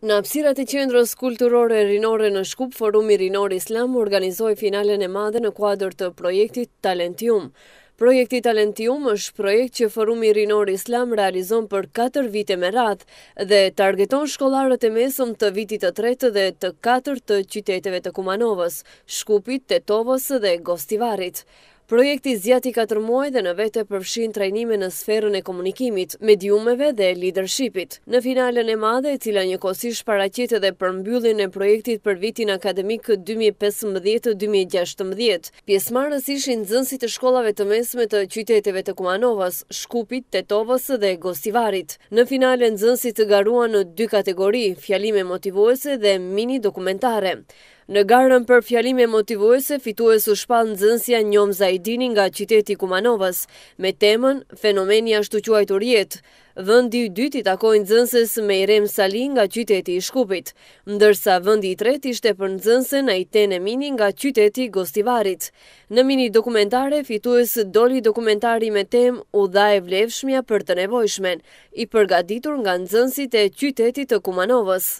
Në apsirat e qendrës kulturore rinore në Shkup, Forumi Rinor Islam organizoi finalen e madhe në kuadër të projektit Talentium. Projekti Talentium është projekt që Forumi Rinor Islam realizon për 4 vite me radhë dhe targeton shkollarët e mesëm të vitit të 3 dhe të 4 të qyteteve të Kumanovës, Shkupit, Tetovës dhe Gostivarit. Projekti zjati i 4 muaj dhe në vete përfshin trajnime në sferën e komunikimit, mediumeve dhe leadershipit. Në finalën e madhe, cila një kosish paracjet edhe për mbyllin e projektit për vitin akademik 2015-2016, pjesmarës ishin zënsit të shkollave të mesme të qyteteve të Kumanovas, Shkupit, Tetovas dhe Gostivarit. Në finalën zënsit të garuan në dy kategori, fjalime motivuese dhe mini dokumentare. Në garën për fjalime motivuese, fitues u shpal në zënsja njom zajdini nga qiteti Kumanovas, me temën fenomeni shtu quaj të rjetë. Vëndi i dytë i takojnë zënses me Irem Salin nga qyteti i Shkupit, ndërsa vëndi i tretë ishte për nëzënse në i tene mini nga qyteti Gostivarit. Në mini dokumentare, fitues doli dokumentari me tem u dha e vlefshmja për të nevojshmen, i përgaditur nga nëzënsit e qytetit të Kumanovës.